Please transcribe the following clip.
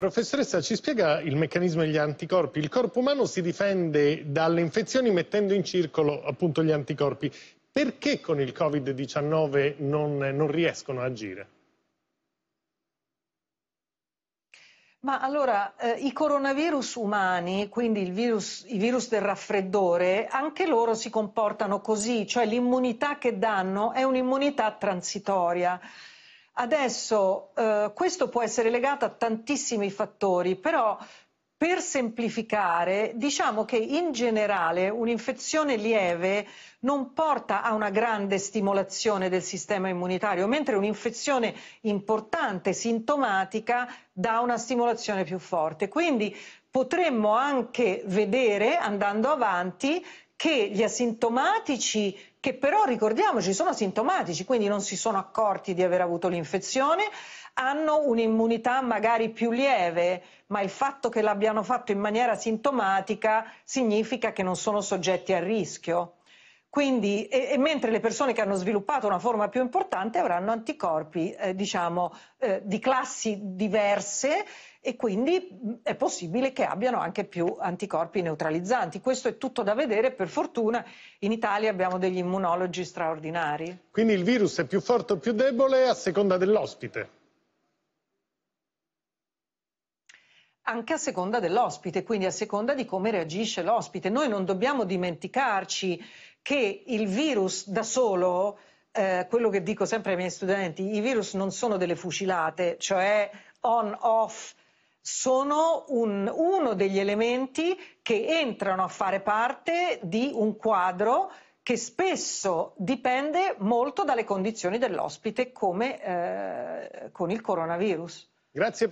Professoressa, ci spiega il meccanismo degli anticorpi? Il corpo umano si difende dalle infezioni mettendo in circolo appunto gli anticorpi. Perché con il Covid-19 non, non riescono a agire? Ma allora, eh, i coronavirus umani, quindi virus, i virus del raffreddore, anche loro si comportano così, cioè l'immunità che danno è un'immunità transitoria. Adesso eh, questo può essere legato a tantissimi fattori, però per semplificare, diciamo che in generale un'infezione lieve non porta a una grande stimolazione del sistema immunitario, mentre un'infezione importante, sintomatica, dà una stimolazione più forte. Quindi potremmo anche vedere, andando avanti, che gli asintomatici che però ricordiamoci sono sintomatici, quindi non si sono accorti di aver avuto l'infezione, hanno un'immunità magari più lieve, ma il fatto che l'abbiano fatto in maniera sintomatica significa che non sono soggetti a rischio. Quindi, e, e mentre le persone che hanno sviluppato una forma più importante avranno anticorpi, eh, diciamo, eh, di classi diverse e quindi mm, è possibile che abbiano anche più anticorpi neutralizzanti. Questo è tutto da vedere, per fortuna in Italia abbiamo degli immunologi straordinari. Quindi il virus è più forte o più debole a seconda dell'ospite? anche a seconda dell'ospite, quindi a seconda di come reagisce l'ospite. Noi non dobbiamo dimenticarci che il virus da solo, eh, quello che dico sempre ai miei studenti, i virus non sono delle fucilate, cioè on, off, sono un, uno degli elementi che entrano a fare parte di un quadro che spesso dipende molto dalle condizioni dell'ospite come eh, con il coronavirus. Grazie,